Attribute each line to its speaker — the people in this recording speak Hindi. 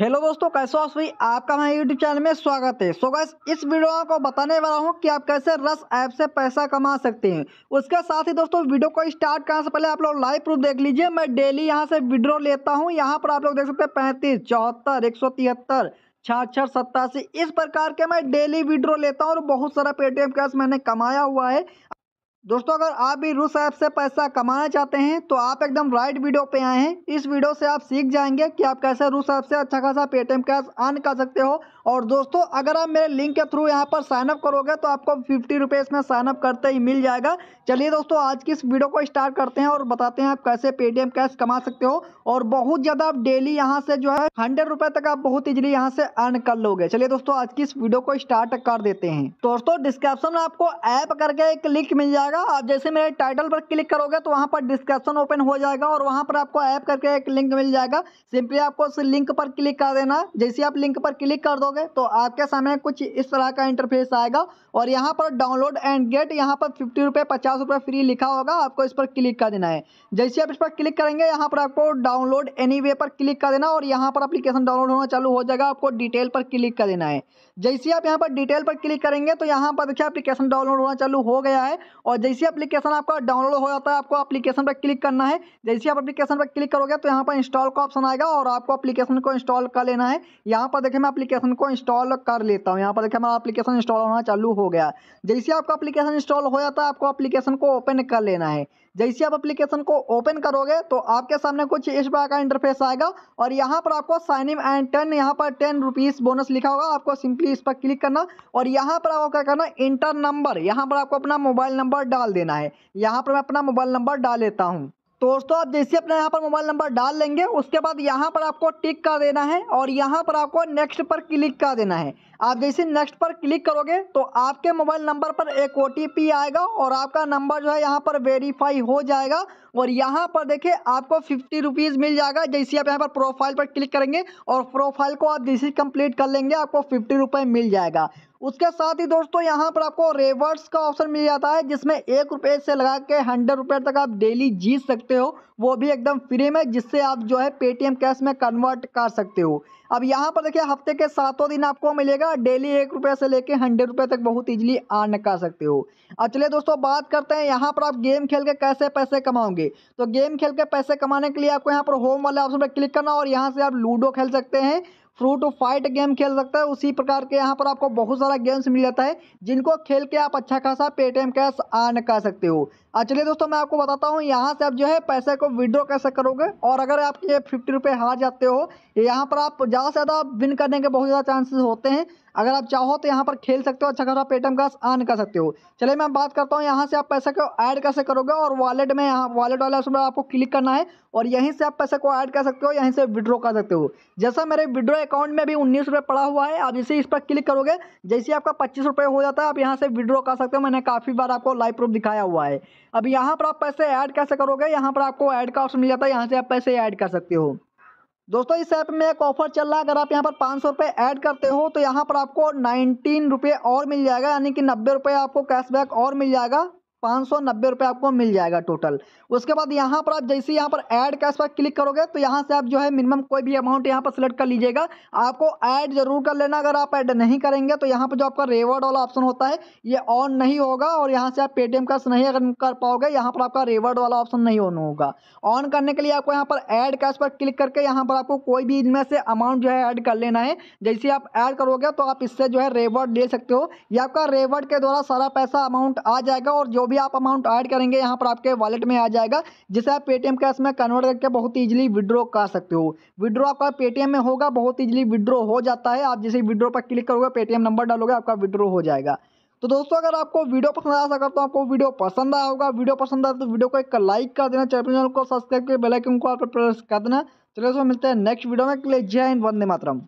Speaker 1: हेलो दोस्तों कैसे हो सभी आपका मैं यूट्यूब चैनल में स्वागत है सो गैस इस वीडियो को आपको बताने वाला हूं कि आप कैसे रस ऐप से पैसा कमा सकते हैं उसके साथ ही दोस्तों वीडियो को स्टार्ट करने से पहले आप लोग लाइव प्रूफ देख लीजिए मैं डेली यहां से विड्रो लेता हूं यहां पर आप लोग देख सकते हैं पैंतीस चौहत्तर एक सौ तिहत्तर छाछठ सत्तासी इस प्रकार के मैं डेली विड्रो लेता हूँ और बहुत सारा पेटीएम कैश मैंने कमाया हुआ है दोस्तों अगर आप भी रूस ऐप से पैसा कमाना चाहते हैं तो आप एकदम राइट वीडियो पे आए हैं इस वीडियो से आप सीख जाएंगे कि आप कैसे रूस ऐप से अच्छा खासा पेटीएम कैश अर्न कर सकते हो और दोस्तों अगर आप मेरे लिंक के थ्रू यहां पर साइनअप करोगे तो आपको फिफ्टी रुपीज़ में साइनअप करते ही मिल जाएगा चलिए दोस्तों आज की इस वीडियो को स्टार्ट करते हैं और बताते हैं आप कैसे पेटीएम कैश कमा सकते हो और बहुत ज़्यादा आप डेली यहाँ से जो है हंड्रेड रुपये तक आप बहुत इजिली यहाँ से अर्न कर लोगे चलिए दोस्तों आज की इस वीडियो को स्टार्ट कर देते हैं दोस्तों डिस्क्रिप्शन में आपको ऐप करके एक लिंक मिल जाएगा जाएगा आप जैसे मेरे टाइटल पर क्लिक करोगे तो वहाँ पर डिस्क्रिप्शन ओपन हो जाएगा और वहाँ पर आपको ऐप करके एक लिंक मिल जाएगा सिंपली आपको उस लिंक पर क्लिक कर देना जैसे आप लिंक पर क्लिक कर दोगे तो आपके सामने कुछ इस तरह का इंटरफेस आएगा और यहाँ पर डाउनलोड एंड गेट यहाँ पर फिफ्टी रुपये पचास रुपये फ्री लिखा होगा आपको इस पर क्लिक कर देना है जैसे आप इस पर क्लिक करेंगे यहाँ पर आपको डाउनलोड एनी वे पर क्लिक कर देना और यहाँ पर अप्लीकेशन डाउनलोड होना चालू हो जाएगा आपको डिटेल पर क्लिक कर देना है जैसे आप यहाँ पर डिटेल पर क्लिक करेंगे तो यहाँ पर देखिए अप्लीकेशन डाउनलोड होना चालू हो गया है और जैसे एप्लीकेशन आपका डाउनलोड हो जाता है आपको एप्लीकेशन पर क्लिक करना है जैसे आप एप्लीकेशन पर क्लिक करोगे तो यहाँ पर इंस्टॉल का ऑप्शन आएगा और आपको एप्लीकेशन को इंस्टॉल कर लेना है यहाँ पर देखें मैं एप्लीकेशन को इंस्टॉल कर लेता हूँ यहाँ पर देखें मेरा एप्लीकेशन इंस्टॉल होना चालू हो गया जैसे आपका एप्लीकेशन इंस्टॉल हो जाता है आपको एप्लीकेशन को ओपन कर लेना है जैसे आप एप्लीकेशन को ओपन करोगे तो आपके सामने कुछ इस प्रकार का इंटरफेस आएगा और यहाँ पर आपको साइन इन एंड टेन यहाँ पर टेन रुपीज़ बोनस लिखा होगा आपको सिंपली इस पर क्लिक करना और यहाँ पर आपको क्या करना इंटर नंबर यहाँ पर आपको अपना मोबाइल नंबर डाल देना है यहाँ पर मैं अपना मोबाइल नंबर डाल लेता हूँ तो दोस्तों आप जैसे अपना यहाँ पर मोबाइल नंबर डाल लेंगे उसके बाद यहाँ पर आपको टिक कर देना है और यहाँ पर आपको नेक्स्ट पर क्लिक कर देना है आप जैसे नेक्स्ट पर क्लिक करोगे तो आपके मोबाइल नंबर पर एक ओ आएगा और आपका नंबर जो है यहाँ पर वेरीफाई हो जाएगा और यहाँ पर देखिए आपको फिफ्टी रुपीज़ मिल जाएगा जैसे आप यहाँ पर प्रोफाइल पर क्लिक करेंगे और प्रोफाइल को आप जैसे कंप्लीट कर लेंगे आपको फिफ्टी रुपये मिल जाएगा उसके साथ ही दोस्तों यहाँ पर आपको रेवर्स का ऑप्शन मिल जाता है जिसमें एक रुपये से लगा के हंड्रेड रुपये तक आप डेली जीत सकते हो वो भी एकदम फ्री में जिससे आप जो है पेटीएम कैश में कन्वर्ट कर सकते हो अब यहाँ पर देखिए हफ्ते के सातों दिन आपको मिलेगा का डेली एक रुपये से लेके हंड्रेड रुपये तक बहुत इजीली अर्न कर सकते हो अब चलिए दोस्तों बात करते हैं यहाँ पर आप गेम खेल के कैसे पैसे कमाओगे तो गेम खेल के पैसे कमाने के लिए आपको यहाँ पर होम वाले ऑप्शन पर क्लिक करना और यहाँ से आप लूडो खेल सकते हैं टू फाइट गेम खेल सकते हैं उसी प्रकार के यहाँ पर आपको बहुत सारा गेम्स मिल जाता है जिनको खेल के आप अच्छा खासा पेटीएम कैश आन कर सकते हो और चलिए दोस्तों मैं आपको बताता हूँ यहाँ से आप जो है पैसे को विड्रॉ कैसे करोगे और अगर आप ये फिफ्टी रुपये हार जाते हो यहाँ पर आप ज़्यादा से ज़्यादा विन करने के बहुत ज़्यादा चांसेस होते हैं अगर आप चाहो तो यहाँ पर खेल सकते हो अच्छा खासा पेटम का अर्न कर सकते हो चलिए मैं बात करता हूँ यहाँ से आप पैसे को ऐड कैसे करोगे और वॉलेट में यहाँ वॉलेट वाले ऑप्शन पर आपको क्लिक करना है और यहीं से आप पैसे को ऐड कर सकते हो यहीं से विड्रो कर सकते हो जैसा मेरे विड्रो अकाउंट में भी उन्नीस रुपये पड़ा हुआ है आप जैसे इस पर क्लिक करोगे जैसे आपका पच्चीस रुपये हो जाता है आप यहाँ से विड्रो कर सकते हो मैंने काफ़ी बार आपको लाइव प्रूफ दिखाया हुआ है अब यहाँ पर आप पैसे ऐड कैसे करोगे यहाँ पर आपको ऐड का ऑप्शन मिल जाता है यहाँ से आप पैसे ऐड कर सकते हो दोस्तों इस ऐप में एक ऑफर चल रहा है अगर आप यहाँ पर पाँच सौ रुपये ऐड करते हो तो यहाँ पर आपको नाइनटीन रुपये और मिल जाएगा यानी कि नब्बे रुपये आपको कैशबैक और मिल जाएगा पाँच सौ नब्बे आपको मिल जाएगा टोटल उसके बाद यहाँ पर आप जैसे यहाँ पर ऐड कैश पर क्लिक करोगे तो यहाँ से आप जो है मिनिमम कोई भी अमाउंट यहाँ पर सिलेक्ट कर लीजिएगा आपको ऐड जरूर कर लेना अगर आप ऐड नहीं करेंगे तो यहाँ पर जो आपका रेवर्ड वाला ऑप्शन होता है ये ऑन नहीं होगा और यहाँ से आप पेटीएम कैश नहीं अगर कर पाओगे यहाँ पर आपका रेवॉर्ड वाला ऑप्शन नहीं ऑन होगा ऑन करने के लिए आपको यहाँ पर ऐड कैश पर क्लिक करके यहाँ पर आपको कोई भी इनमें से अमाउंट जो है ऐड कर लेना है जैसे आप ऐड करोगे तो आप इससे जो है रेवॉर्ड ले सकते हो या आपका रेवॉर्ड के द्वारा सारा पैसा अमाउंट आ जाएगा और जो भी आप अमाउंट ऐड करेंगे यहाँ पर आपके वॉलेट में आ जाएगा जिसे आप पेटीएम कैश में कन्वर्ट करके बहुत ईजिली विड्रॉ कर सकते हो विड्रॉ आपका पेटीएम में होगा बहुत ईजिली विड्रॉ हो जाता है आप जैसे विड्रॉ पर क्लिक करोगे पेटीएम नंबर डालोगे आपका विड्रॉ हो जाएगा तो दोस्तों अगर आपको वीडियो पसंद आ सकता तो आपको वीडियो पसंद आया होगा वीडियो पसंद आया तो वीडियो को एक लाइक कर देना चैनल को सब्सक्राइब करके बेलाइकन को आप प्रेस कर देना चलिए दोस्तों मिलते हैं नेक्स्ट वीडियो में के लिए जय हिंद वंदे मातरम